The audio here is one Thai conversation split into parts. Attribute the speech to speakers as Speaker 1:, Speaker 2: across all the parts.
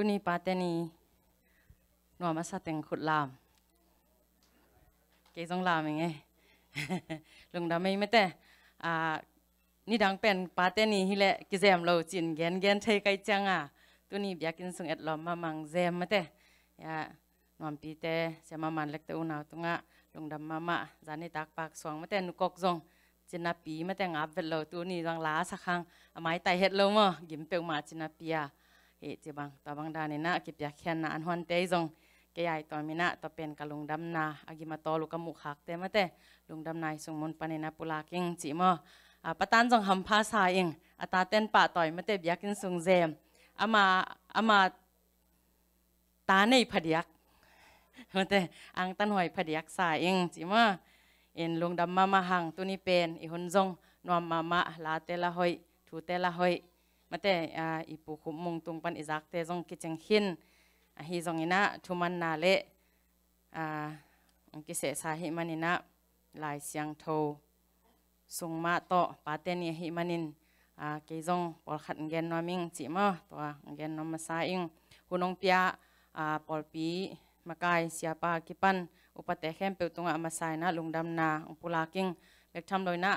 Speaker 1: ตุนีปาเตนีนัวมาส์เต็งขุดลาม เกยงลามยังไงลุงดาไม่ไม่แต่ อ่า นี่ดังเป็นปาเตนีฮิเละกิเซมเราจินแกนแกนเทไกจังอ่ะตุนีอยากกินสุงเอ็ดลอมมามังเซมมาแต่ยานวปีเตเสมามันเล็กเตอุนาวตุงะลุงดำมามะจานิตักปากสวงมาแต่นุกกจงจินนาปีมาแต่งับเวลเราตัวนี้รังล้าสักครั้งไม้ไตเห็ดเราเมื่อยิ้มเปียวมาจินนาปีอ่ะเอจิบังตอบังดานินะกิบยาเขียนนะอันฮอนเตยจงแกยายตอวมินะตัเป็นกะลุงดำนาอากิมาตอลูกมุขักเตมาเตลุงดำนายสงมนปานินาปุลากิงจิมอปตันจงหำภาษาเองอัตาเต้นป่าต่อยมาเตบยากินสงเจมอามาอามาตาในผดยักมาเตอังตันหอยผดยักสายเองจิมอเอ็นลุงดำมา มาหังตุนี้เป็นอีหุนจงนวมมามาลาเตละหอยถูเตละหอยมาแต่อีปูขุมมงตุงปันอิจักเตจงกิจังหินฮีจงอินะทุมันนาเละองกิเสสาหิมันอินะลายเสียงโทสุงมาโตปาเตนีฮิมันินอกิจงปอลขัดเงินนอมิงจิมอตัวเงินนอมาซาอิงหุนงเปียปอลปีมากายเสียปากิปัน อุปเตเข้มเปิวตุงอามาไซนะลุงดำนาองปุลากิงเบกทำลอยนะ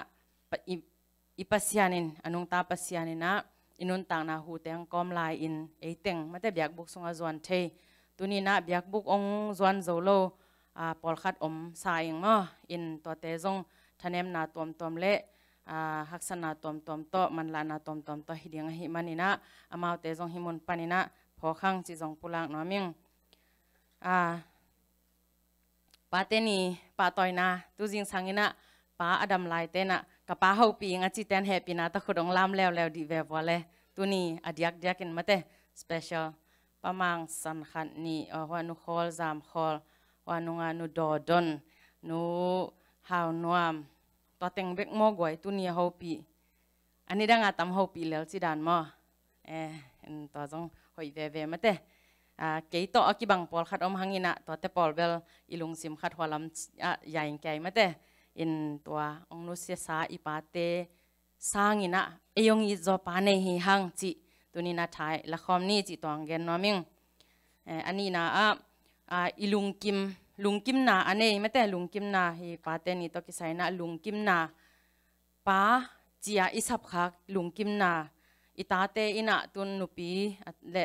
Speaker 1: อิปัสยานินอนุงตาปัสยานินะ inun tang na hu teng kom lai in e teng mate biak buk sunga zon the tuni na biak buk ong zon zo lo a pol khat om saing ma in to te zong thanem na tom tom le a haksan na tom tom to man la na tom tom to hiding hi manina amao te zong himun panina pho khang chi zong pulang no ming a pa te ni pa toina tu jing sangina pa adam lai te na กป้าเฮาปีงาจิตแทนแฮปีนะตะขุดองลามแล้วแล้วดีแบบว่าเลยตัวนี้อดียักยักกินมาเตะเปเชียลประมาณสันขันนี่ว่านุคอลซามคอลว่านุงานุดอดอนนุฮาวนวมตัวเต็งเบกมอกไว้ตัวนี้เฮาปีอันนี้ดังอาตามเฮาปีแล้วสิดานมอเออตัวจงหอยแวแวมาเตะเกยต่ออกิบังปอลขัดอมหังอินะตัวเตปอลเบลอิลุงซิมขัดหัวลำใหญ่แกญ่มาเตะอินตัวองนุเสียสาอีปาเตสร้างอินะเอยงอิจอปาในหิหังจิตุนีนาทายละครนี้จิตวงเกนนอมิงอันนี้นะอ่ะอิลุงกิมลุงกิมนาอันนี้ไม่แต่ลุงกิมนาฮีปาเตนี่ตอกิไซนะลุงกิมนาป้าจียอิสับคักลุงกิมนาอิตาเตอินะตุนนุปีและ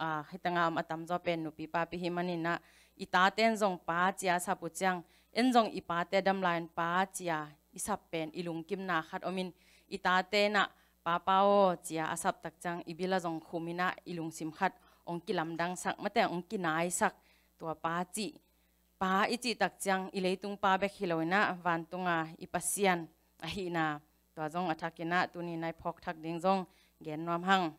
Speaker 1: อ่าให้ตั้งอามาตัมจอเป็นนุปีปาปิหิมันินะอิตาเตนจงป้าจียสับปุจัง enjong ipa te dam lain pa chia isap pen ilung kim na khat omin ita te na pa pao chia asap tak chang ibila jong khumina ilung sim khat ong kilam dang sak mate ong kinai sak tua pa chi pa ichi tak chang ileitung pa be khiloina wantunga ipasian ahina tua jong athakina tuni nai phok thak ding jong gen nom hang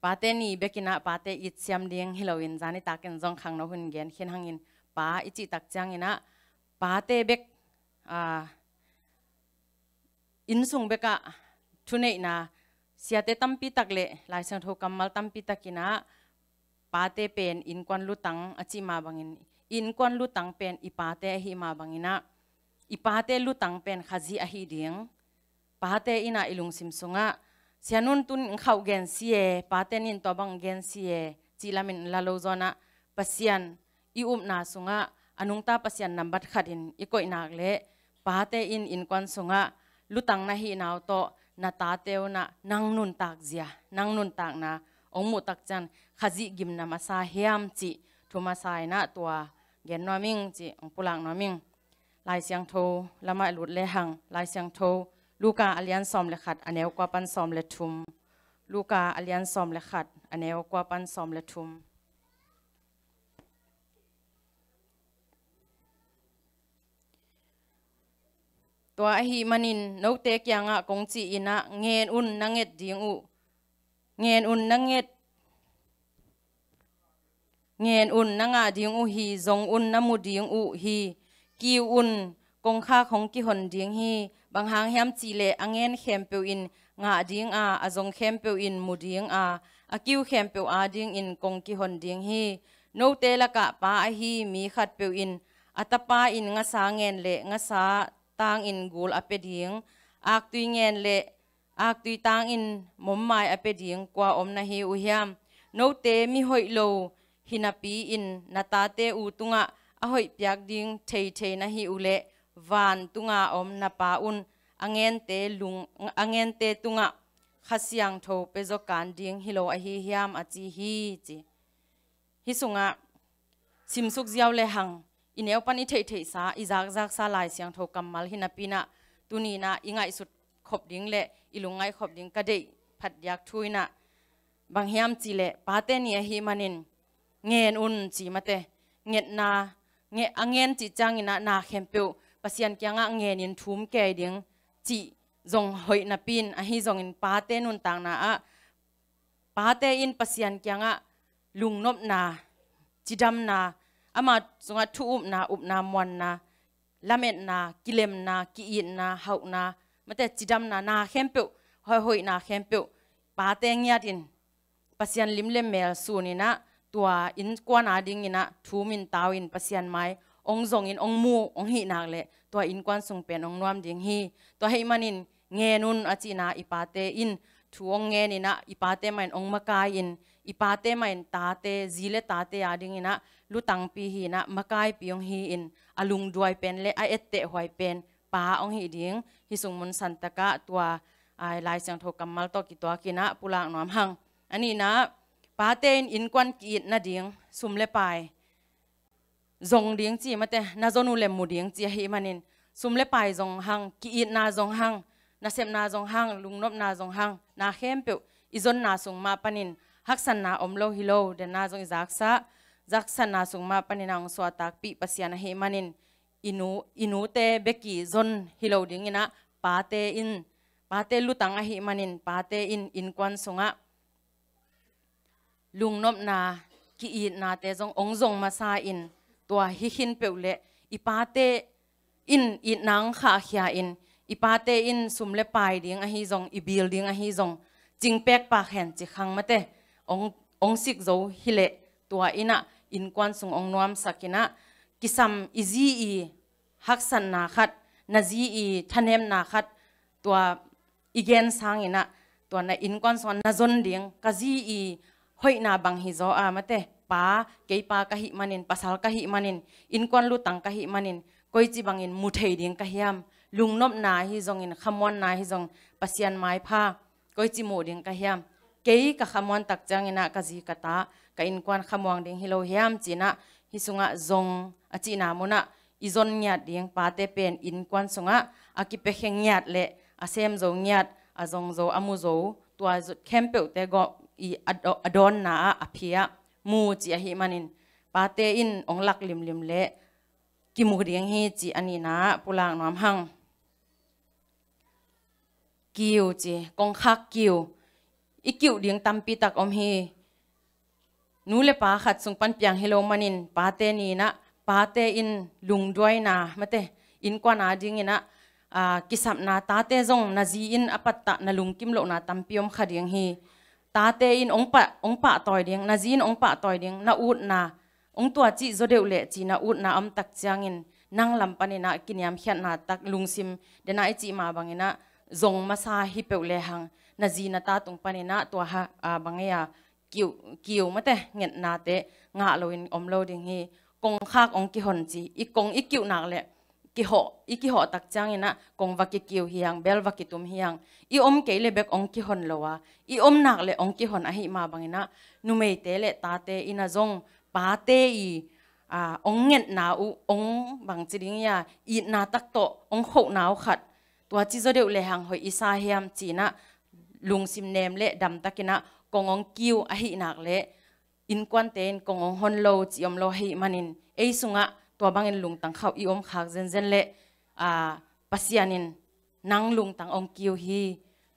Speaker 1: pate ni bekina pate it siam ding hiloin jani takin jong khang no hun gen khin hangin ป้าอิจิตักจังอินะป้าเตเบกอ่าอินสุงเบกะทุเนนะเสียเตตัมปีตักเลลายสังโทกัมมัลตัมปีตักินะป้าเตเป็นอินควันลุตังอจิมาบังอินอินควันลุตังเป็นอีป้าเตหิมาบังอินะอีป้าเตลุตังเป็นขจีอหิเดียงป้าเตอินะอิลุงซิมสุงะเสียนุนตุนเข้าเกนเสียป้าเตนินตัวบังเกนเสียจีลามินลาโลโซนะปัสยันอีอุมนาสุงะอนุงตาปัสยันนัมบัดขัดินอีกอยนักเละปาเตอินอินควันสุงะลุตังนาฮีนาวโตนาตาเตวนานังนุนตากเจียนังนุนตากนาองมุตักจันขจิกิมนามาซาเฮียมจิทุมาสายนาตัวเย็นนอมิงจิองปุลังนอมิงลายเสียงโทละมาหลุดเลหังลายเสียงโทลูกาอเลียนซอมเลขัดอเนวกว่าปันซอมเลทุมลูกาอเลียนซอมเลขัดอเนวกว่าปันซอมเลทุมตัวฮีมันินนกเตกยังอ่ะคงจีอินะเงินอุ่นนังเอ็ดดิงอุเงินอุ่นนังเอ็ดเงินอุ่นนังอ่ะดิงอุฮีจงอุ่นน้มุดิงอุฮีกิวอุ่นคงค่าของกิหนดิงฮีบางหางแฮมจีเลอเงินเข้มเปียวอินงาดิงอ่ะอจงเข้มเปียวอินมุดิงอ่ะอากิวเข้มเปียวอาดิงอินคงกิหนดิงฮีโนเตลกะป้าฮีมีขัดเปียวอินอัตป้าอินงาสาเงินเละงาสา tang in gul ape ding ak tui ngen le ak tui tang in mom mai ape ding kwa om na hi u hiam no te mi hoi lo hinapi in nata te u tunga a hoi piak ding thei thei na hi u le van tunga om na pa un angen te lung angen te tunga khasiang tho pezo kan ding hilo a hi hiam a chi hi chi hi sunga simsuk ziaw le hang อินเอวปนิเทเทสาอิจากจากซาลายเสียงโทกำมัลหินปีนะตุนีนะอิงไงสุดขบดิ้งเละอิลุงไงขบดิ้งกระเดยผัดยากทุยนะบางเฮียมจีเละปาเตเนียฮิมันินเงินอุนจีมาเตเงีนนาเงอเงนจีจังอินะนาเขมเปียวปัสยันเกียงเงีนินทุ่มแกดิ้งจีจงหอยนับปีนอ่ะฮิจงอินปาเตนุนต่างนาอะปาเตอินปัสยันเกียงลุงนบนาจีดำนาอามาสงทุอุบนาอุบนามวันนาละเม็ดนากิเลมนากิอินนาเหานามันแต่จิดมนานาเข้มเปียวหอยหอยนาเข้มเปียวปาเตงยาดินปัสยันลิมเลมเมลสูนินะตัวอินกวนาดิงินะทูมินตาวินปัสยันไม้องจงอินองมูองฮีนาเลตัวอินกวนสงเป็นองนวมดิงฮีตัวให้มันินเงนุนอจินาอีปาเตอินทูองเงนินะอีปาเตมันองมะกายอินอีปาเตมันตาเตจีเลตาเตอาดิงินะลุตังปีฮีนะมากายปียงฮีอิน อลุงดวยเป็นและไอเอเตหวยเป็น ป้าองฮีดิงฮิสุงมุนสันตะกะตัว ไอลายเสียงโทกัมมัลตอกิตัวกินะปุลางนอมหัง อันนี้นะป้าเตนอินกวนกีดนะดิงสุมเลปายจงดิงจีมาแต่นาจนูเลมูดิงจีฮีมันินสุมเลปายจงหัง กีดนาจงหังนาเซมนาจงหัง ลุงนบนาจงหังนาเข้มเปียวอิจนนาสุงมาปนิน ฮักสันนาอมโลฮิโลเดนนาจงอิจักซะ zaksan na sung sungma paninang swatak pi pasian he manin inu inu te beki zon hilo dingina pate in pate lutang hi manin pate in in kwan sunga lungnop na ki i na te zong ong zong masa in tua hi hin peule ipate in i nang kha khia in ipate in sumle pai ding a hi zong i building a hi zong chingpek pa hen chi khang mate ong ong sik zo hile tua ina in quan sung ong nuam sakina kisam izi i haksan na khat nazi i thanem na khat tua igen sang ina tua na in quan son na zon ding kazi i hoi na bang hi zo a mate pa kei pa kahi manin pasal kahi manin in quan lu tang kahi manin koi chi bangin muthei ding kahiam lungnop na hi zong in khamon na hi zong pasian mai pha koi chi mo ding kahiam kei ka khamon tak chang ina kazi kata กินควันขมวงดิ่งฮิโลเฮียมจีนะฮิสุงะจงอจีนามุนะอิจอนยัดดิ่งปาเตเป็นอินควันสุงะอักิเปเฮงยัดเละอาเซมจงยัดอาจงโจอามุโจตัวจุดเข้มเปิลเตกอีอดออดนนาอาพิยะมูจีอาฮิมันินปาเตอินองลักลิมลิมเละกิมุดิ่งฮิจีอันนี้นาปุลางน้ำหังกิวจีกองคักกิวอีกิวดิ่งตัมปีตักอมฮีนูเลปาขัดสุงปันเปียงเฮโลมันินปาเตนีนะปาเตอินลุงด้วยนะมาเตอินกว่านาดิงินะอ่ากิสับนาตาเตจงนาจีอินอปัตตะนาลุงกิมโลนาตัมพิมขัดยังฮีตาเตอินองปะองปะต่อยเดียงนาจีนองปะต่อยเดียงนาอูดนาองตัวจีโจเดวเลจีนาอูดนาอมตักจางอินนั่งลำปันนะกินยามเขียนนาตักลุงซิมเดนาไอจีมาบังอินะจงมาซาฮิเปวเลหังนาจีนาตาตรงปันนะตัวฮะอ่าบังเอีย kiu kiu mà thế nghẹn na thế ngã loin om lo ding hi công khak ông ki hon chi ít công ít kiu nak le ki họ ít ki họ tak chang ina kong va ki kiu hiang bel va ki tum hiang ít om ke le bek ong ki hon lowa ít om nak le ong ki hon a hi ma bangina nu mei te le ta thế ina zong pa thế i à ông nghẹn nào u ông bằng chỉ đình ya ít na tắc tổ ông khổ nào khát tua chỉ do điều lệ hàng hội isa hiam chỉ na lùng sim nem lệ đầm tắc kia na กงองกิวอะฮีนักเละอินควันเตนกงองฮอนโลจิอมโลฮีมันินเอสุงะตัวบางเงินลุงตังเขาอีอมขากเซนเซนเละอ่าปัสยานินนังลุงตังองกิวฮี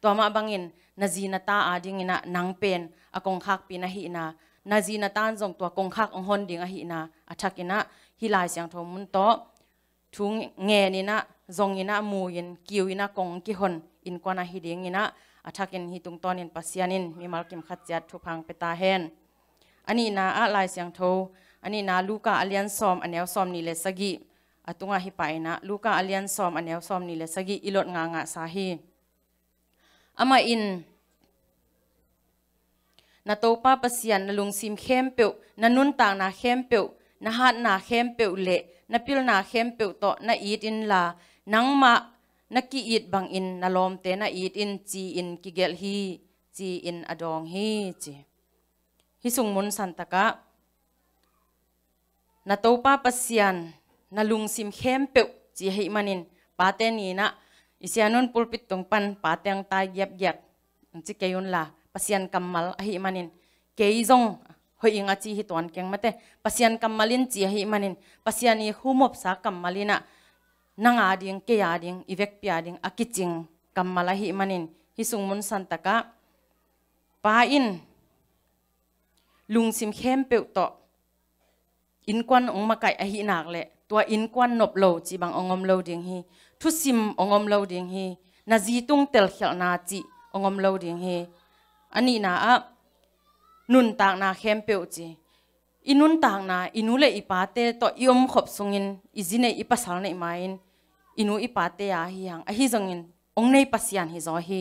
Speaker 1: ตัวมาบางเงินนาจีนาตาอาดิงินะนังเป็นอากงขากปีนะฮีนานาจีนาตานจงตัวกงขากองฮอนดิงอะฮีนาอัชักินะฮิลายเสียงทอมุนโตทุงเงนินะจงอินะมูยินกิวอินะกงกิฮอนอินควานะฮีดิยงินะอักินฮิตุงตอนินปัสยานินมีมัลกิมขัดจัดทุพังเปตาเฮนอันนี้นาอะไรเสียงโทอันนี้นาลูกาอเลียนซอมอันแนวซอมนี่เลสกิอตุงาฮิปนะลูกาอเลียนซอมอันแนวซอมนี่เลสกิอิลดงางะสาฮีอามาอินนาโตป้าปัสยานนลุงซิมเข้มเปียวนานุนต่างนาเข้มเปียวนาฮัดนาเข้มเปียวเละนาพิลนาเข้มเปียวโตนาอีดินลานังมา nakiit bang in nalom te na it in chi in kigel hi chi in adong hi chi hisung mun santaka na natopa pasyan nalungsim hempe chi hei manin pate ni na isianon pulpit tong pan pate ang ta gyap gyap chi kayon la pasyan kamal hei manin keizong hoi nga chi hi tuan keng mate pasyan kamalin chi hei manin pasyan ni humop sa kamalina nang ading ke ading ivek pi ading akiching kammala hi manin hi sungmun santaka lung sim khem peu to in kwan ong makai a hi nak le tua in kwan nop lo chi bang ongom lo ding hi thu sim ongom lo ding hi na ji tung tel khel na chi ongom lo ding hi ani na a nun tak na khem peu chi inun tak na inule ipate to iom khop sungin izine ipasal na imain อินุอิปาเตียฮิยังอหิจงินองในปัสยานฮิจอฮี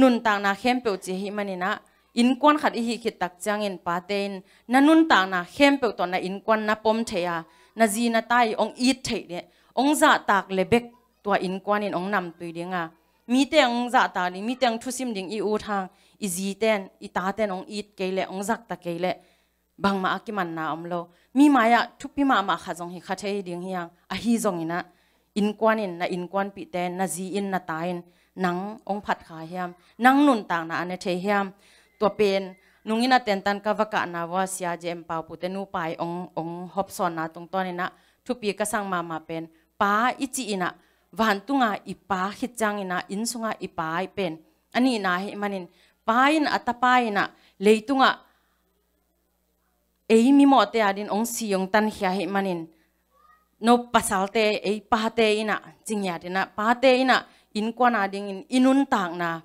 Speaker 1: นุนต่างนาเข้มเปรตเจีฮิมันนี่นะอินควันขัดอิฮิคิดตักจังเงินปาเตนนันนุนต่างนาเข้มเปรตัวนันอินควันนาปมเทียนาจีนาไตองอีเทเนองจาตากเลเบกตัวอินควันอินองนำตุยเดียง่ะมีแต่องจาตากนี่มีแต่องทุสิมดิ่งอีอูทางอีจีเตนอีตาเตนองอีเกลเลองจักตกเกลเลบางมาอักิมันนาอมโลมีมายะทุพิมามาขจงฮิขัดเทียดิ่งฮียังอหิจงินนะ in quan in na in quan pi ten na zi in na ta in nang ong phat kha hiam nang nun ta na ane the hiam to pen nungin na ten tan ka waka na wa sia jem pa pu te nu pai ong ong hop son na tung ton ina thu pi ka sang ma ma pen pa ichi ina van tunga ipa chang ina in sunga ipa pen ani na he manin pain atapaina leitunga ei mi mo te adin ong si yong tan hi he manin no pasalte ei pahate ina jingya dina pahate ina in na ding in inun tang na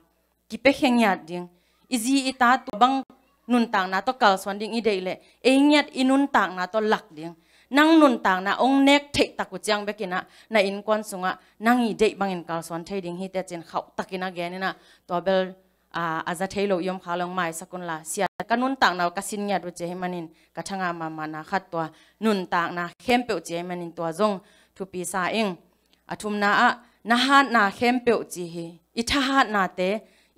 Speaker 1: kipe hengya ding izi ita to bang nun tang na to kal swan ding ide ile e nyat inun tang na to lak ding nang nun tang na ong nek te taku chang bekina na in sunga nang ide bang in kal swan te ding hi te chen khau takina genina to bel อาจะเทโลยมขาลงไม่สักุลละเสียกันนุนต่างเรากสินเงียดเจมันนินกระชังามามานาขัดตัวนุนต่างนะเข้มเปียวเจมันนินตัวจงทุปีซาเองอทุมนาอะนาฮัดนาเข้มเปียวจีฮีอิทาฮัดนาเต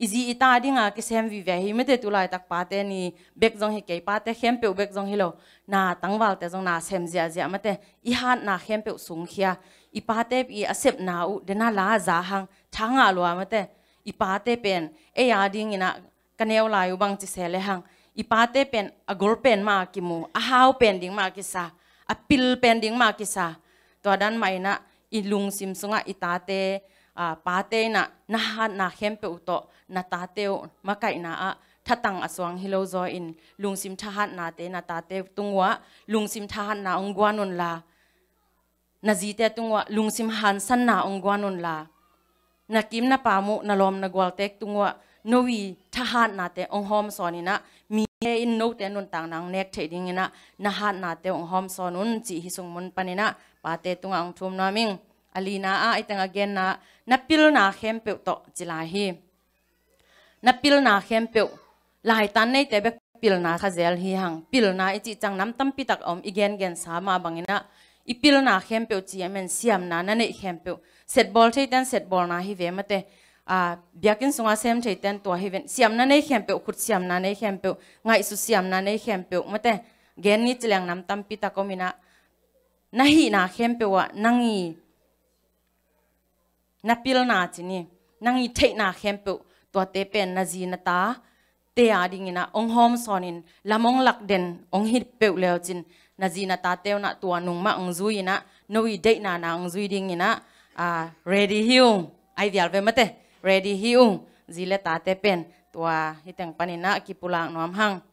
Speaker 1: อิจีอิตาดิ้งอากิเซมวิเวฮีไม่ได้ตุลายตักปาเตนีเบกจงเฮเกปาเตเข้มเปียวเบกจงฮิโลนาตั้งวัลเตจงนาเซมเจียเจียมาเตอิฮัดนาเข้มเปียวสูงเฮียอีปาเตปีอเซบนาอุเดนาลาจาหังทางอาลัวมาเตอีปาเตเป็นเอียดิ่งินะกันเอวลายุบังจิเสเลหังอีปาเตเป็นอากรเป็นมากิมูอาฮาวเป็นดิ่งมากิซาอปิลเป็นดิ่งมากิซาตัวด้านไม่นะอีลุงซิมซุงอีตาเตอ่าปาเตนะนาฮันนาเข้มเปอุโตนาตาเตวมาไกนาอะถ้าตังอสวงฮิโลโซอินลุงซิมทหารนาเตนาตาเตตุงวะลุงซิมทหารนาองกวานนลานาจีเตตุงวะลุงซิมหันสันนาองกวานนลา na kim na pamu na lom na gwal tek tungwa nowi thahan na te ong hom sonina mi in no te nun tang nang nek theding ina na han na te ong hom sonun chi hi sung mun panina pa te tunga ang thum na ming alina a itang again na na pil na khem pe to chila hi na pil na khem pe lai tan nei te bek pil na khazel hi hang pil na ichi chang nam tam tak om igen gen sa sama bangina อีพิลนาเข้มเปียวจีเอมนซสียมนานั่นเองเข้มเปียวเซตบอลใช่เต้นเซตบอลน่าฮิเวมาเตอ่าเบียกินสงอาเซมใช่เต้นตัวฮิเวนซสียมนั่นเองเข้มเปียวขุดซสียมนั่นเองเข้มเปียวไงสุดสียมนั่นเองเข้มเปียวมาเตเกนนี่จะเลี้ยงน้ำตั้มปีตะก็มีนะน่าฮีนาเข้มเปียวนั่งอีนับพิลนาจีนี่นั่งอีเทน่าเข้มเปียวตัวเตเป็นนาจีนตาเตียดิ่งนะองค์โอมสอนินละมองหลักเด่นองค์ฮิดเปียวเลวจิน na ji na ta teo na tua nung ma ang zui na no i date na na ang zui ding na à ready hiu ai vial về mất ready hiu ji le ta te pen tua hitang panina ki pulang nom hang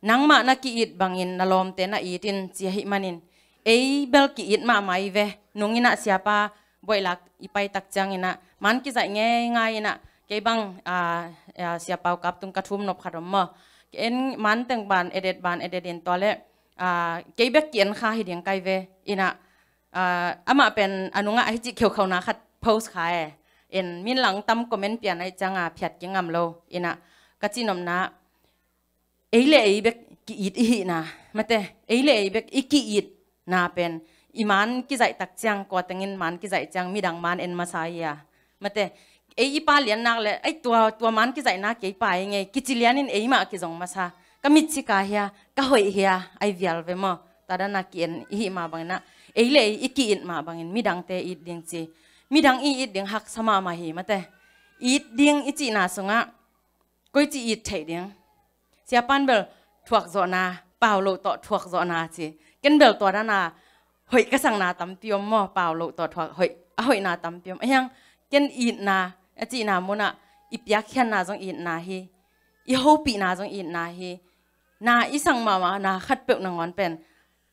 Speaker 1: nang ma na ki it bangin na lom te na itin chi hi manin ei bel ki it ma mai ve ina siapa boilak ipai tak ina man ki za nge nga ina ke bang a ah, ah, siapa kap tung kathum nop kharom ma เอ็นมันตึงบานเอเดดบานเอเดดเนตัวเลอ่เกย์เบกเกียนค่ะเฮียงไกเวอินะอ่อามาเป็นอนุงะไอจิเขียวเขานะคัดโพสขายเอ็นมินหลังตั้มคอมเมนต์เปลี่ยนไอจังอาเพียดยังงามโลอินะก็จีนอมนะเอเลเอเบกกีอิดอีนะมาเตเอเลเอเบกอีกีอิดนาเป็นอีมันกิจใจตักจังกอตั้งเงินมันกิจใจจังมีดังมันเอ็นมาชายะมาเต ấy ba liền nạc lệ ấy tua tua man cái dạy nạc cái ba pa nghe cái chỉ liền in ấy mà cái giống mà sa cái mít chỉ cả hia cái hội hia ai vial về mà ta đã nạc kiện ý mà bằng na ấy lệ ý kiện mà bằng in mi đăng tê ít điên chi mi đăng ý ít điên hắc sao mà hi mà tê ít điên ít chỉ na sung á coi chỉ ít thấy điên sia pan bel thuộc rõ na bảo lộ tọt thuộc rõ na chi cái bel tọt đó na hội cái sang na tắm tiêm mò bảo lộ tọt thuộc hội hội na tắm tiêm ấy hăng kiến ít na a chi na mo na i pia khian na jong in na hi i ho pi na jong in na hi na i sang ma ma na khát pe năng ngon bền,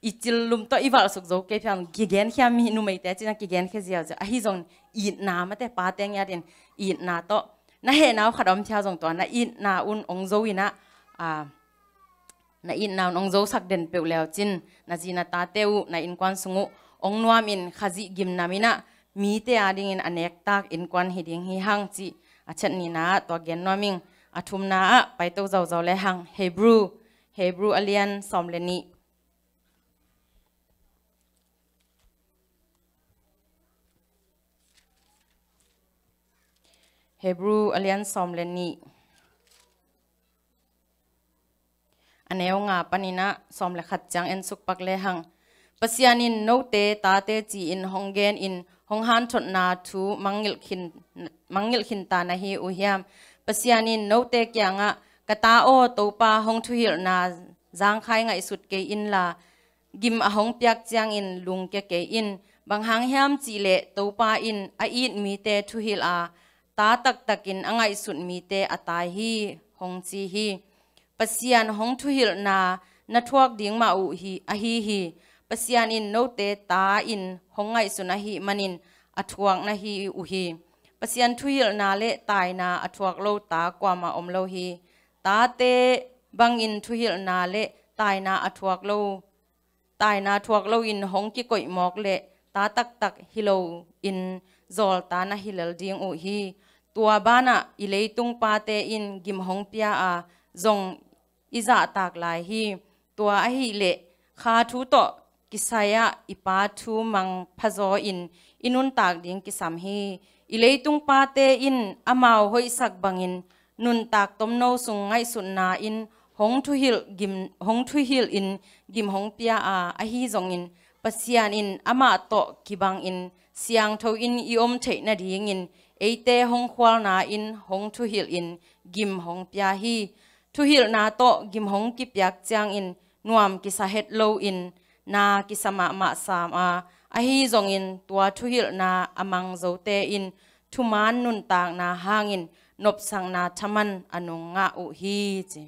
Speaker 1: ít chil lum to i wal suk zo ke phang gi gen khia mi nu mai tế chi na ki gen khe zia a hi giống in na mà te ba tiếng nya den in na to na he na khadom theo giống to na in na un ông zo ina à, na in na ong zo sak den pe leo chin na ji na ta teu na in kwan sungu ong nuam in khazi gim na mina มีแต่อาดิ่งอันเอกตากอินควันหิดิ่งหิฮังจีอาชันนีนาตัวเกียน้อยมิงอาทุมนาไปตัวเจ้าเจ้าเลหังเฮบรูเฮบรูอเลียนสอมเลนีเฮบรูอเลียนสอมเลนีอันเอวงาปนินะสอมเลขัดจังเอ็นสุกปักเลหังปัสยานินโนเตตาเตจีอินฮองเกนอินหงหันชดนาทูมังเงลขินมังเงลขินตานาฮีอุฮิมปัศยานินโนเตกยังอะกตาโอตูปาหงทุหิลนาจางคายไงสุดเกอินลากิมอหงเปียกจียงอินลุงเกเกอินบางหางแฮมจีเลตูปาอินออีดมีเตทุหิลอาตาตักตักินอไงสุดมีเตอตายฮีหงจีฮีปัศยานหงทุหิลนานทวกดิ่งมาอุฮีอฮีฮี pasian in note ta in hongai sunahi manin athuak na hi uhi pasian thuil na le tai na athuak lo ta kwama om lo hi ta te bang in thuil na le tai na athuak lo tai na thuak lo in hong ki koi mok le ta tak tak hilo in zol ta na hilal ding u hi tua bana ilei tung pa te in gim hong pia a zong iza tak lai hi tua a hi le kha thu to kisaya ipa thu mang phazo in inun tak ding kisam hi ileitung pa te in amao hoi sak bangin nun tak tom no sung ngai sun na in hong thu hil gim hong thu hil in gim hong pia a a hi zong in pasian in ama to kibang in siang tho in iom che na ding in eite hong khwal na in hong thu hil in gim hong pia hi thu hil na to gim hong ki piak chang in nuam ki sa het lo in na kisama ma sama ahi zong in tua thu hil na amang zo in thu man nun tang na hangin nop sang na chaman anong nga u hi chi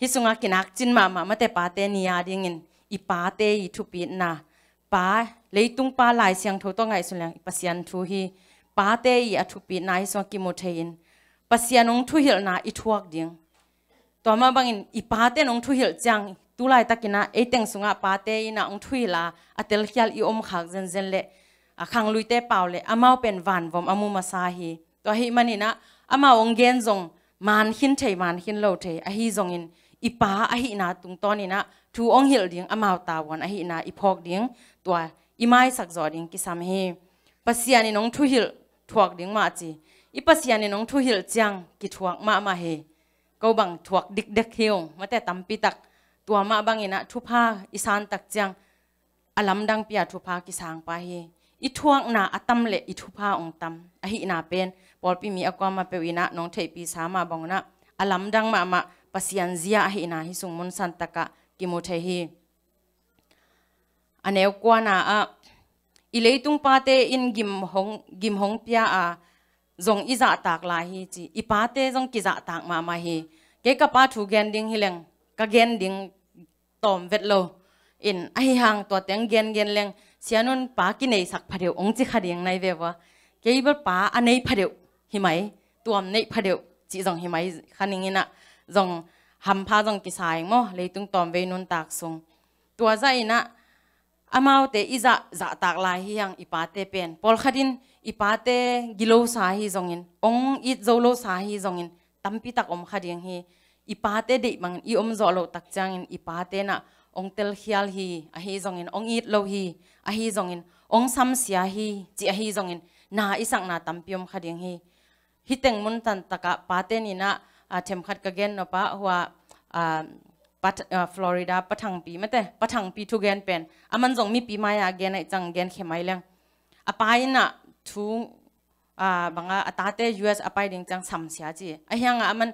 Speaker 1: hi sunga kinak chin ma ma mate pa te ni ading in i te i thu pi na pa leitung pa lai siang tho to ngai sulang pasian thu hi pa te i a thu pi na hi so ki mo the in pasianong thu hil na i thuak ding to ma bangin ipa te nong thu hil chang ตุลายตะกินะเอต็งสุงะปาเตินะองทุยลาอเตลเคียลอิอมขักเจนเจนเลอขังลุยเตเปาเลอาเมาเป็นวันวอมอมุมาซาฮีตัวฮิมันนี่นะอามาองเกนจงมันหินเทมันหินโลเทอะฮีจงอินอีป้าอะฮีนาตุงตอนนี่นะทูองหิลดิงอามาตาวันอะฮีนาอีพอกดิงตัวอีไม้สักจอดิงกิสามฮีปัสยานีน้องทุฮิลทวกดิงมาจีอีปัสยานีน้องทุฮิลจังกิทวกมามาเฮก็บังทวกดิกเด็กเฮียงมาแต่ตัมปีตักตัวมาบังเงินะทุพาอีสานตักจังอลัมดังเปียทุพากิสางไปเฮอีทวงนาอตัมเลอีทุพาองตัมอหินาเป็นปอลปีมีอความาเปวินะน้องเทปีสามาบองนะอลัมดังมามาปัสยันเซียอหินาฮิสุงมนสันตะกะกิโมเทฮีอันเอวกวานาอะอีเลยตุงปาเตอินกิมฮงกิมฮงเปียอาจงอิจัตากลาฮีจีอีปาเตจงกิจัตากมามาฮีเกกะปาถูแกนดิงฮิเลงกะแกนดิงตอมเวทโล อินไอหางตัวเตียงเียนเียนเลงเสียนุนป้ากินไอสักผดเดียวองจิขัดยังในเววะเกี่ยวป้าอันในผดเดียวหิไหมตัวอันผดเดียวจีจงหิไหมขันยังนะจงหำพาจงกิสายมั้เลยตุงตอมเวนุนตากสงตัวใจนะอามาเตอิจะจะตากลายหิยังอีปาเตเป็นพอลขัดินอีปาเตกิโลสาหิจงอินองอิจโจโลสาหิจงอินตั้มปีตักอมขัดยังฮี ipate de mang i om zo lo tak chang in ipate na ong tel khial hi a hi zong in ong it lo hi a hi zong in ong sam sia hi chi a hi zong in na isang na tampiom khading hi hi teng mun tan taka pate ni na a them khat ka gen no pa hua a pat Florida pathang pi mate pathang pi thu gen pen aman zong mi pi mai maya gen ai chang gen khemai lang apai na thu a banga atate US apai ding chang sam sia chi a hianga aman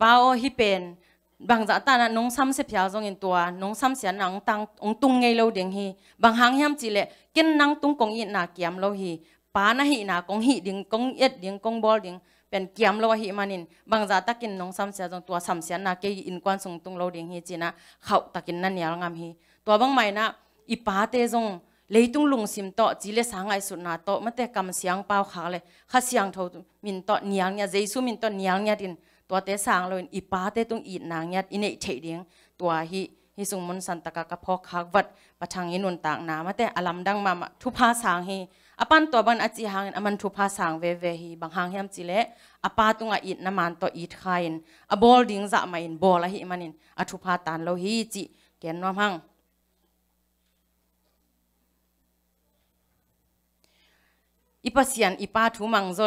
Speaker 1: bao hi pen bằng giá ta là nông xăm sẽ phía dòng in tua nông xăm sẽ nắng tăng ông tung ngay lâu điện hi bằng hàng hiam chỉ lệ kiên năng tung công yên nà kiếm lâu hi pa na hi nà công hi điện công yết điện công bol điện pen kiếm lâu hi manin bằng giá ta kiên nông xăm sẽ dòng tua xăm sẽ nà cái in quan sung tung lâu điện hi chỉ nà khẩu ta kiên năn nhau ngam hi tua bằng mày nà ipa tê dòng lấy tung lùng sim to chỉ lệ sáng ngày sụt nà to mất tê cầm xiang bao khá lệ khá xiang thâu min to niang nhà giấy su min to niang nhà điện ตัวเตสางเลยอีป้าเตตุงอีนางยัดอินเอเฉยเดียงตัวฮิฮิสุงมนสันตะกะกะพอกคักวัดประชังอินวนต่างนามาแต่อลัมดังมาทุพาสางฮีอปันตัวบันอจิหางอมันทุพาสางเวเวฮีบางหางเฮมจิเลอป้าตุงอีน้ำมันตัวอีทคายนอบอลดิงจะมาอินบอลละฮิมันอินอทุพาตานราฮีจิแกนน่าหังอีปัสยันอีป้าทุมังโซ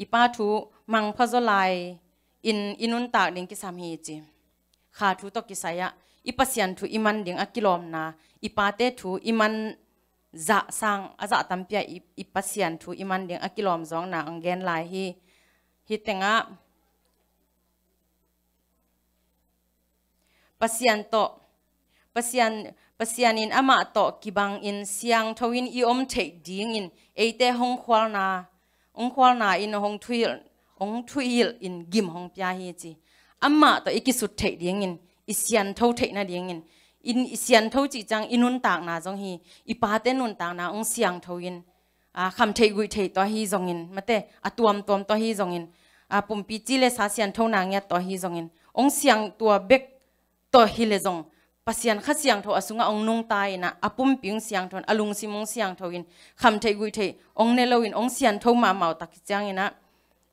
Speaker 1: อีป้าทูมังพะโซไลอินอินุนตากดิงกิสามฮีจีขาทูตกิสายะอีปัสยันทูอิมันดิงอักิลอมนาอีป้าเตทูอิมันจะสังอาจะตัมเปียอีปัสยันทูอิมันดิงอักิลอมจองนาอังเกนไลฮีฮีเตงะปัสยันโตปัสยัน pasianin ama to kibang in siang thawin i om thei ding in eite hong khwal na ông khoal na in hong thui ông thui in gim hong pia hi chi amma to iki sut thei ding in isian tho thei na ding in in isian tho chi chang inun tak na jong hi ipa te nun tak na ong siang tho in a ah, kham thei gui thei to hi jong in mate atuam tom to hi jong in a ah, pi chi le sa sian tho na nge to hi jong in ong siang tua bek to hi le jong ปัสยันขัดเสียงทออสุงะองนงตายนะอาปุ่มปิงเสียงทอนอลุงซิมงเสียงทอินคำเทกุยเทองเนลวินองเสียงทอมาเมาตักจังนะ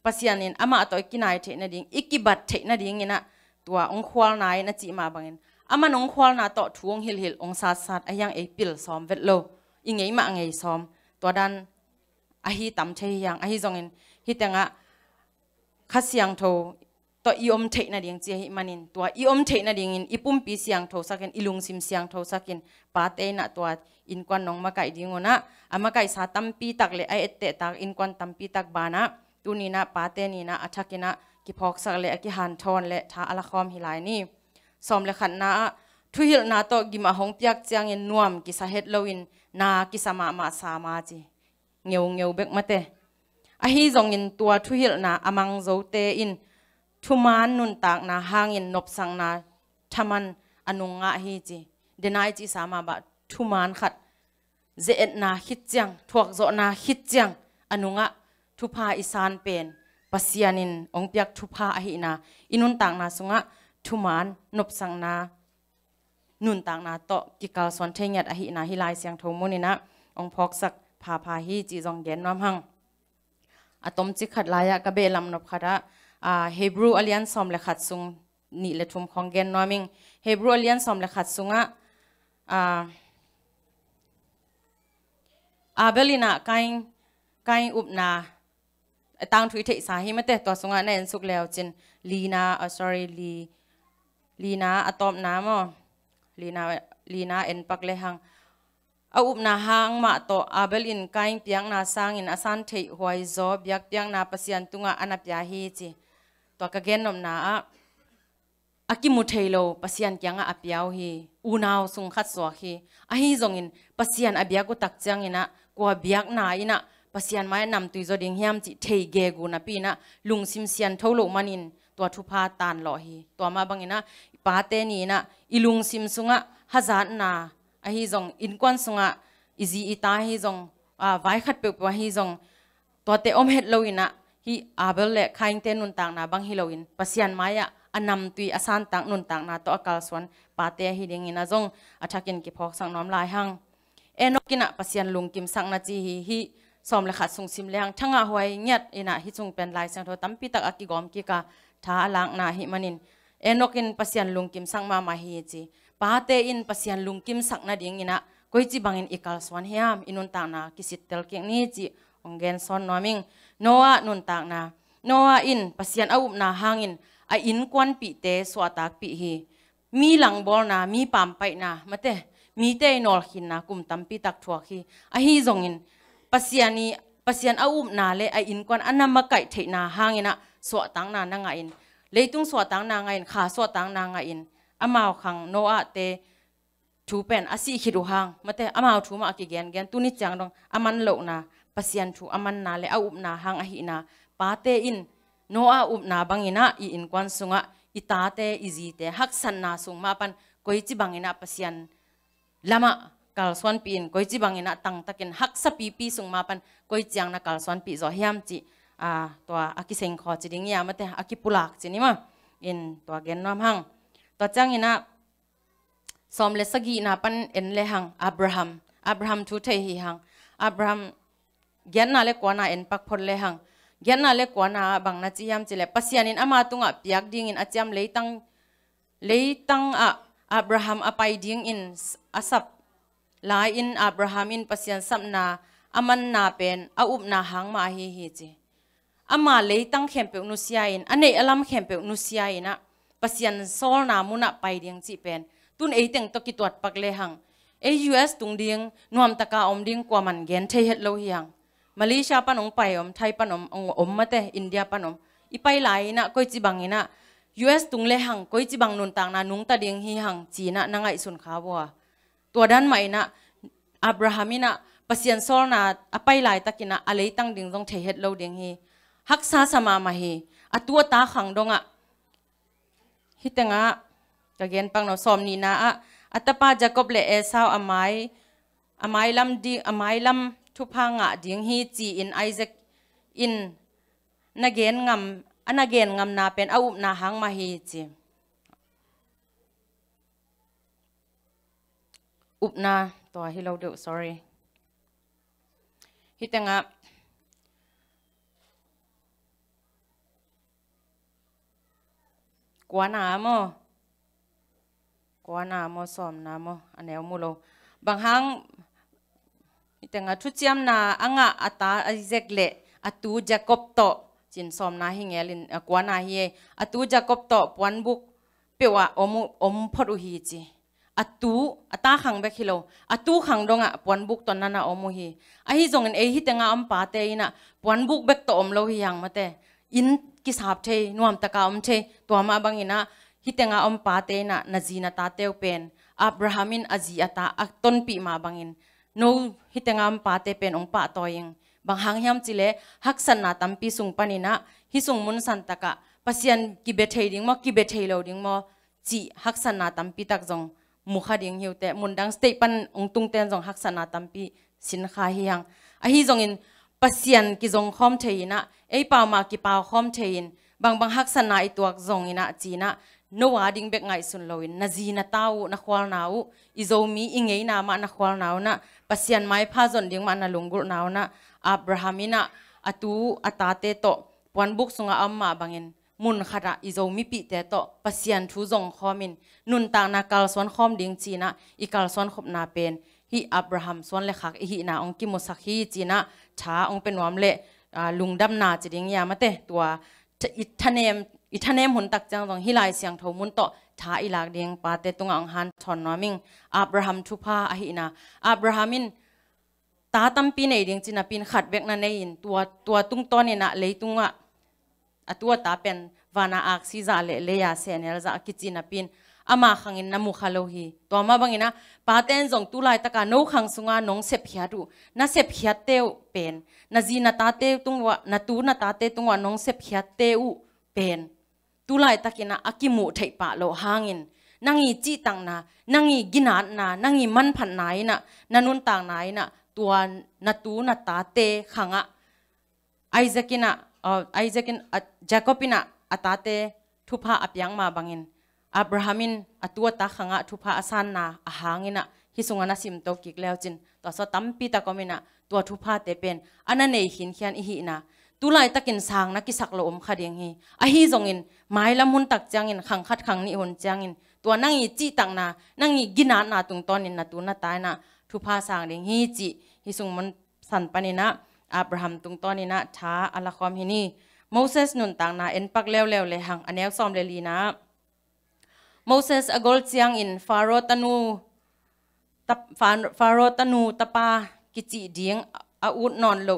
Speaker 1: ปัสยันินอามาต่อกินายเทนดิ่งอิกิบัตเทนดิ่งนะตัวองควาลนายนะจีมาบังเงินอามาองควาลนาต่อทวงฮิลฮิลองซาซาดอายังเอปิลซ้อมเวทโลอิงเงมาไงซ้อมตัวดันอฮิตำเทยังอฮิจงเงินฮิตงะขัดเสียงทอตัวอิอมเทนัดยังเจียิมันินตัวอิอมเทนัดยังอินอีปุ่มปีเสียงทศกินอิลุงซิมเสียงทศกินปาเตนะตัวอินควนน้องมาไก่ดิงนะอามาไก่สาตัมปีตักเลยไอเอเตตักอินควนตัมปีตักบานะตัวนี้นะปาเตนี่นะอัชกินะกิพอกสักเลยกิหันทอนเลยท้าอลคอมฮิลายนี่สมเลยขันาะทุหิลนาโตกิมาหงพปียกเจียงอินนวมกิสาเหตุเลวินนากิสมามาสามาจีเงียวเงียวเบกมาเตอฮีจงอินตัวทุหิลนาอามังโจเตอินทุมานนุนตากนาหางินนบสังนาทมันอนุงะฮีจีเดนายจีสามาบะทุมานขัดเจนาฮิตจังทวกโจนาฮิตจังอนุงะทุพาอิสานเป็นปัสยานินองเปียกทุพาอหินาอินุนตากนาสุงะทุมานนบสังนา นุนตากนาโตกิกาสวนเทียดอหินาฮิลายเสียงทมุนินะองพอกสักพาพาฮีจีจองเ็นน้ำหังอะตมจิขัดลายะกะเบลำนบคาระ Hebrew Alliance สมเลขัดซุงนี่เลทุมของแกนน้อมิงเฮ b r e w Alliance มเลขัดซุงอ่ะอาเบลินะกันกันอุบนาตั้งทุยเทสาหิมเตตัวสุงะในนสุกแล้วจินลีนาอ่อ sorry ลีลีนาอะตอมน้ำอ่ะลีนาลีนาเอ็นปักเลหังอาอุบนาหางมาต่ออาเบลินกันเปียงนาสังอินอาสันเทหวยจอบยักเปียงนาปัสยันตุงะอันับยาฮีจีตัวกเกนนมนาอากิมุเทโลปัสยันยังอาเปียวฮีอูนาวสุงขัดสวกฮีอาฮีจงอินปัสยันอาเบียกุตักจังอินะกัวเบียกนาอินะปัสยันไม่นำตุยจดิงเฮียมจิเทเกกูนะปีนะลุงซิมเซียนเท่าโลมันินตัวทุพาตานหล่อฮีตัวมาบังอินะปาเตนีนะอิลุงซิมสุงะฮัจานนาอาฮีจงอินกวนสุงะอิจีอิตาฮีจงอ่าไว้ขัดเปียวฮีจงตัวเตอมเฮ็ดโลอินะ hi abel le khain te nun tang na bang hiloin pasian maya anam tui asan tang nun tang na to akal swan pate hi ding ina zong athakin ki phok sang nom lai hang enokina pasian lungkim sang na chi hi hi som le khat sung sim leng thanga hoai nyat ina hi chung pen lai sang tho tampi tak aki gom ki ka tha lang na hi manin enokin pasian lungkim sang ma ma hi chi pate in pasian lungkim sak na ding ina koi chi bangin ikal swan hiam inun ta na kisit tel ke ni chi ของแกนซอนนอมิงโนอาหนุนตากนาโนอาอินปัสยันอาอุบนาหางอินไออินควนปีเตสวตากปีฮีมีหลังบอลนามีปามไปนามาเตมีเตนอลขินนากุมตัมปีตักทัวขีไอฮีจงอินปัสยันนีปัสยันอาอุบนาเลไออินควนอันนำมาไก่เทนาหางอินะสวตังนานังไงอินเลยตุงสวตังนางไงอินขาสวตังนางไงอินอามาขังโนอาเตถูเป็นอาศิขิดุหางมาเตอามาทูมาอากิเกนแกนตุนิจังดองอามันโลกนา pasian thu aman na le a up na hang a hi na pa te in no a up na bangina i in kwan sunga i ta te i zi te hak san na sung ma pan koi chi bangina pasian lama kal swan pi in koi chi bangina tang takin hak sa pi pi sung ma pan koi chiang na kal swan pi zo hiam chi a to a ki seng kho chi ding ya mate a ki pulak chi ni ma in to gen nam hang to chang ina som le sagi na pan en le hang abraham abraham thu the hi hang abraham gian na le kona en pak phol le hang gian na le kona bang na chiam chile pasian in ama tunga piak ding in acham leitang leitang a Abraham apai ding in asap lai in Abraham in pasian sap na aman na pen a up na hang ma hi hi chi ama leitang khem pe nu in ane alam khem pe nu sia ina pasian sol na muna pai ding chi pen tun ei teng to ki tuat pak le hang A AUS tung ding nuam taka om ding kwa man gen the het lo hiang มาเลเซียปนองไปอมไทยปนอมอมมาเตอินเดียปนอมอีไปหลายนะก็จีบังอินะ US ตุงเลหังก็จีบังนุนต่างนานุงตาเดียงฮีหังจีนะนางไอสุนขาบัวตัวด้านใหม่นะอับราฮัมินะปัสยันซอนะอไปหลายตะกินะอะไรตั้งดิงต้องเทเฮ็ดเราเดียงฮีฮักษาสมามาฮีอตัวตาขังดงอะฮิตงะกะเกนปังเราซ้อมนี่นะอะอัตปาจะกบเลเอซาวอามายอามายลำดีอามายลำทุพังอ่ะดิ้งฮีจีอินไอเซกอินนักเกนงำอันนักเกนงำนาเป็นอาุปนาหังมาฮีจีอุปนาตัวฮิโลเดอ sorry ฮิตังอ่ะกวนามอกวนามออมนามออันเนวมุโลบางครั้ง itanga thu chiam na anga ata isaac le atu jacob to chin som na hingelin eh, kwa na hi e. atu jacob to puan buk pewa omu om phoru hi chi atu ata khang be khilo atu khang donga puan buk to nana omu hi a hi jong en e hi tenga am pa te ina puan buk bek to om lo hi yang mate in ki sap the nuam taka om the to ma bang ina hi tenga om pa te na na ji na ta teu pen abrahamin aji ata ak ton pi ma bangin no hitengam pa te pen ong pa toying bang hang hiam chile hak san na tampi sung panina hi sung mun san taka pasian ki bethei ding mo ki bethei lo ding mo chi hak san na tampi tak jong mukha ding hiu te mundang stay pan ong tung ten jong hak san na tampi sin kha hi yang a hi jong in pasian ki jong khom theina ei pa ma ki pa khom thein bang bang hak san na i tuak jong ina chi na นัวดิ่งเบกไงสุนลอยนาจีนาเต้านาควาลนาวอิโซมีอิงเงยนามานาควาลนาวนะพัศยันไม้พาจนดิ่งมานาลงกุลนาวนะอับราฮัมินะอัตูอัตาเตโตปวนบุกสุงอาอัมมาบังเอ็นมุนขระอิโซมีปีเตโตพัศยันทูจงคอมินนุนตางนาคาลส่วนคอมดิ่งจีนะอีคาลส่วนขบนาเป็นฮิอับราฮัมส่วนเลขาอีฮินาองกิมุสักฮีจีนะช้าองเป็นวอมเละลุงดัมนาจดิ่งยามาเตตัวอิทเนมอิทันเอมหุนตักจังตองฮิลไลเสียงทมุนโตท้าอิลากเดียงปาเตตุงอังฮันชอนนอมิงอับราฮัมทุพาอหินาอับราฮัมินตาตัมปีในเดียงจินาปีนขัดเวกนันเนอินตัวตัวตุงตอนเนี่นะเลยตุงอ่ะตัวตาเป็นวานาอักซิซาเลเลียเซเนลซากิจินาปีนอามาขังอินนามุคาโลฮีตัวมาบังอินะปาเตนจงตุไลตะกาโนขังสุงานงเซพอาดูนาเซพอาเตวเป็นนาจีนาตาเตวตุงวะนาตูนาตาเตวตุงวะนงเซพอาเตวเป็นตุลายตะกินะอากิมูไทยปะโลหางิน นังอีจีตังนา นังอีกินาดนา นังอีมันผันไหนนะนันุนต่างไหนนะตัวนัตูนัตาเตขังอะไอซักินะเอ่อไอซักินจาคปบินะอาตาเต ทุพาอับยังมาบังอินอับราฮัมินอตัวตาขังอะทุพาอสันนอาหางินะฮิสุงานาสิมโตกิกแล้วจินต่อสตัมปีตะกมินะตัวทุพาเตเป็นอันนั้นเอหินเขียนอีหินะตุไลตะกินสางนักกิสักลมขัดยังฮีอฮีจงอิน ไม้ละมุนตักจังอินขังคัดขังนิฮนจังอินตัวนั่งอีจีตังนานั่งอีกินานาตุงตอนอินนาตุนาตายนะทุพาสางเดงฮีจีฮิสุงมันสันปนินะอับราฮัมตุงตอนนินะท้าอัลลความฮินีโมเสสนุนต่างนา เอ็นปักเลวเลวเลยหังอันเนยซอมเลลีนะโมเสสอกอลจียงอิน ฟาโรตนูฟาโรตนูตะปา กิจิเดียงอาอุดนอนลุ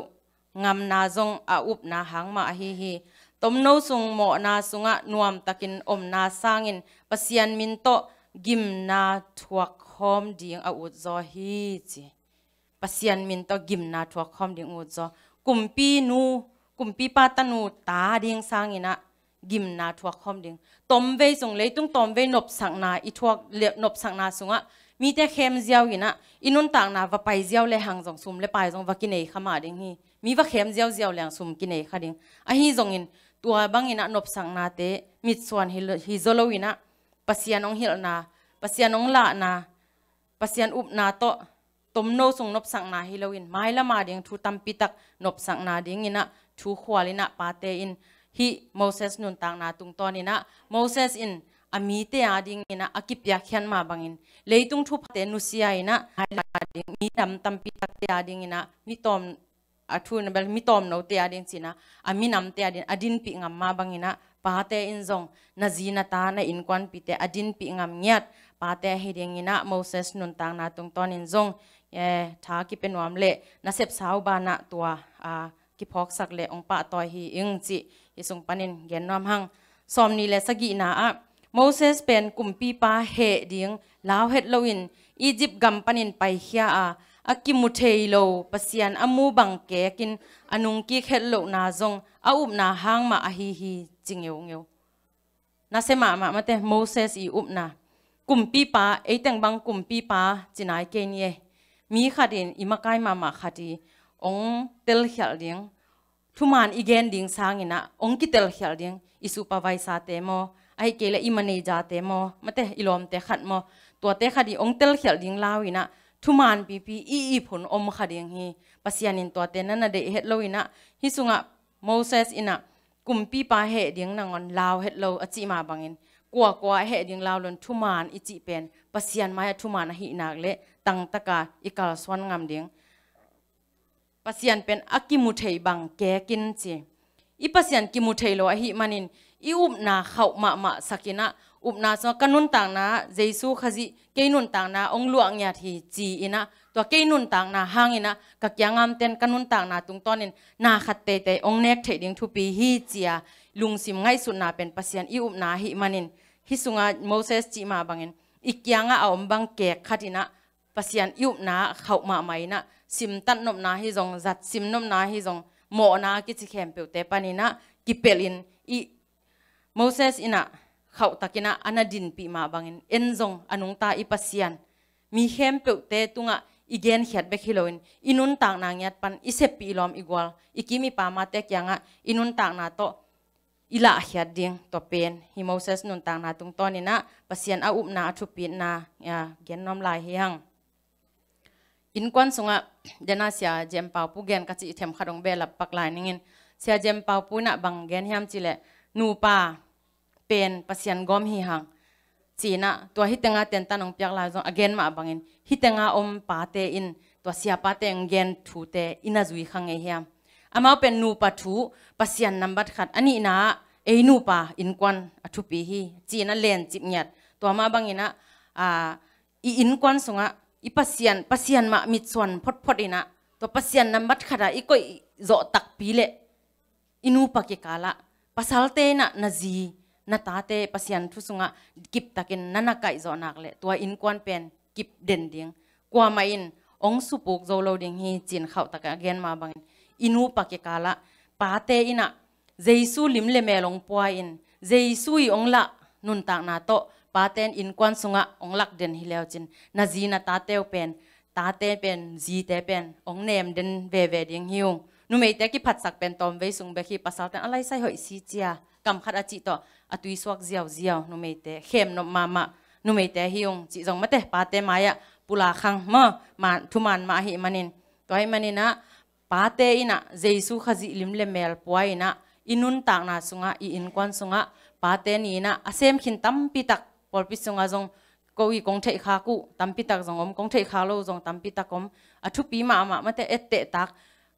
Speaker 1: งำนาจงอาอุบนาหังมาฮีฮีตมโนสุงหมอนาสุงะนวมตะกินอมนาสางินปเสียนมินโตกิมนาทวกคอมดิงอาอุดจอฮีจีปเสียนมินโตกิมนาทวกคอมดิงอุดจอกุมปีนูกุมปีปาตนูตาดิงสางินะกิมนาทวกคอมดิงตมเวสงเลยตุงตมเวนบสังนาอีทวกเลนบสังนาสุงะ มีแต่เข้มเจียวอินะอินุนต่างนาวไปเจียวเลยหังสองซุมเลยไปสองวากินเอขมาดิ้งฮีมีว่าเข้มเจียวเจียวแหลงสุ่มกินเองค่ะดิ้งอ่ะฮีจงอินตัวบังอินะนบสังนาเตมิดส่วนฮิฮิโซโลวินะปัสยานองฮิลนาปัสยานองละนาปัสยานอุบนาโตตมโนส่งนบสังนาฮิโลวินไม่ละมาดิ่งทูตัมปิตักนบสังนาดิ่งอินะทูขวาลินะปาเตอินฮิโมเสสนุนต่างนาตุงตอนินะโมเสสอินอามีเตอาดิงอินะอากิปยาเขียนมาบังอินเลยตุงทุปเตนุสียนะไ่ลาดิงมีดำตัมปิตักเตอาดิงอินะมีตอม athun bel mitom no te adin sina aminam te adin adin pi ngam ma bangina pate inzong nazina ta na inkwan pite adin pi ngam nyat pate hidengina moses nun tang na tung ton inzong ye tha ki penwam le na sep saw ba na tua a ki phok sak le ong pa toy hi ing chi isung panin gen nom hang som ni le sagi na a moses pen kumpi pa he ding lao het lo in egypt gam panin pai hia a aki muthei lo pasian amu bang ke kin anung ki khet lo na zong a up na hang ma a hi hi chingeu ngeu na se ma ma mate moses i up na kumpi pa eiteng bang kumpi pa chinai ke nie mi khadin imakai ma ma khati ong tel hial ding thuman igen ding sangina ong ki tel hial ding isu pa vai sa te mo ai ke le imane ja te mo mate ilom te khat mo to te khadi ong tel hial ding lawina ทุมานปีปีอีอีผลอมขัดยังฮีปัสยานินตัวเตนันนเดเฮ็ดโลอินะฮิสุงะโมเสสอินะกุมปีปาเฮเดียงนางอนลาวเฮ็ดโลอจิมาบังอินกัวกัวเฮเดียงลาวลนทุมานอิจิเป็นปัสยานมายทุมานหินักเละตังตะกาอิกาลสวนงามเดียงปัสยานเป็นอากิมุเทยบังแกกินจีอีปัสยานกิมุเทยโลอหิมันินอีอุบนาเข้ามามาสักินะอุปนาสกันนุนต่างนะเจสุขจิเกนุนต่างนะ องหลวงเนี่ยที่จีอินะ ตัวเกนุนต่างนะห่างอินะกักยังงามเต็นกันนุนต่างนะตรงตอนนี้นาขัดเตเตองเนกเทดิงทุปีฮีเจียลุงสิมไงสุนนาเป็นปัสยนอีอุปนาฮิมันินฮิสุงาโมเสสจีมาบังเงินอีกยังอาเอาบังเกกขัดินะปัสยนอีอุปนาเข้ามาไหมนะ สิมตันนบนาฮิจงจัดสิมนบนาฮิจงหมอนากิจิแคมเปิลเตปานินะกิเปลินอีโมเสสอินะ khau takina anadin pi ma bangin enzong anung ta ipasian mi hem pe te tunga igen hiat be khiloin inun tak na ngiat pan isep pi ilom igual ikimi pa ma tek yanga inun tak na to ila hiat ding to pen hi moses nun tak na tung toni na pasian a up na thu na ya gen nom lai hiang in kwan sunga denasia jem pa pu gen kachi them kharong be lap pak lai ningin sia jem pa pu na bang gen hiam chile nu pa pen pasian gom hi hang china to hitenga ten tanong pyak la zo again ma bangin hitenga om pa te in to sia pa te ngen thu te ina zui khang e hiam amao pen nu pa thu pasian number khat ani na e nu pa in kwan athu pi hi china len chip nyat to ma bangina a i in kwan sunga i pasian pasian ma mit chuan phot phot ina to pasian number khara i koi zo tak pi le inu pa ke kala pasal te na na นาตาเตปัสยันทุสุงะกิบตะกินนันกายจอนักเลตัวอินควนเป็นกิบเด่นเดียงกว่ามาอินองสุปุกโจโลดิยงฮีจินเข้าตะกนเกนมาบังอินูปัเกกาละปาเตอินะเจสุลิมเลเมลงปัวอินเจสุยองละนุนตักนาโตปาเตนอินควนสุงะองลักเด่นฮิเลวจินนาจีนาตาเตวเป็นตาเตเป็นจีเตเป็นองเนมเด่นเวเวดิยงฮิวนุเมยเตกิผัดสักเป็นตอมไว้สุงเบคีปัสสาวะอะไรใส่หอยซีเจียกำขัดอจิโต à tùy suak diao diao nu mei te khem no mama nu mei te hiung chỉ dòng mate pa te maya pula khang ma man thu man ma hi manin toy manina pa te ina jesu khazi lim le mel puai na inun tak na sunga i in kwan sunga pa te ni na asem khin tam pi tak por pi sunga jong ko i kong thei kha ku tam pi tak jong om kong thei kha lo jong tam pi tak om a thu pi ma ma mate et te tak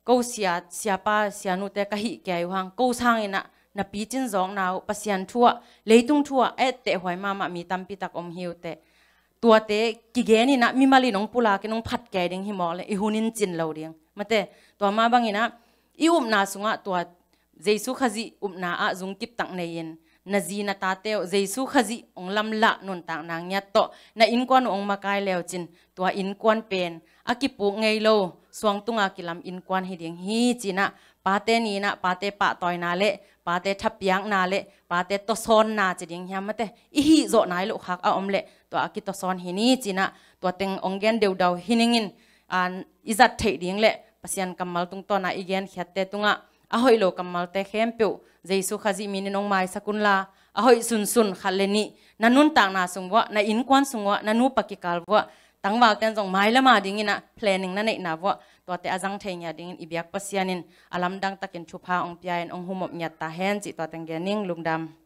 Speaker 1: ko sia sia pa sia nu te ka hi kya yu hang ko sang ina na pi chin zong nau pasian thua leitung thua e te hoi ma ma mi tam pi tak om hiu te tua te ki ge ni na mi mali nong pula ke nong phat ke ding hi mo le i hunin chin lo riang mate tua ma bang ina i um na sunga tua jesu khazi um na a zung kip tak nei yin na zi na ta te jesu khazi ong lam la non tak nang nya to na in kwan ong ma kai leo chin tua in kwan pen a ki pu ngei lo suang tunga kilam in kwan hi ding hi china pate ni na pate pa toy na le ปาเตทับยังนาเลปาเตตซอนนาจะดิ้งยามเตอีฮีโจนายลูกคักเอาอมเละตัวอากิตซอนฮินีจีนะตัวเต็งองเกนเดียวเดาฮินิงินอ่านอิจัดเทดิ้งเลปัสยันกัมมัลตุงตัวนาอีเกนเขียเตตุงะอาหอยโลกัมมัลเตเข้มเปียวเจสุขจิมินนองไม้สกุลลาอาหอยสุนสุนขัลเลนินันนุนต่างนาสุงวะนันอินควันสุงวะนันนูปกิกาลวะตั้งวากเตนสงไม้ละมาดิ้งินะเพลนิงนั่นเองนะวะ te azang thainya ding ibyak pasianin alam dang takin chupa ong piain ong humop nyat ta hen chi to lungdam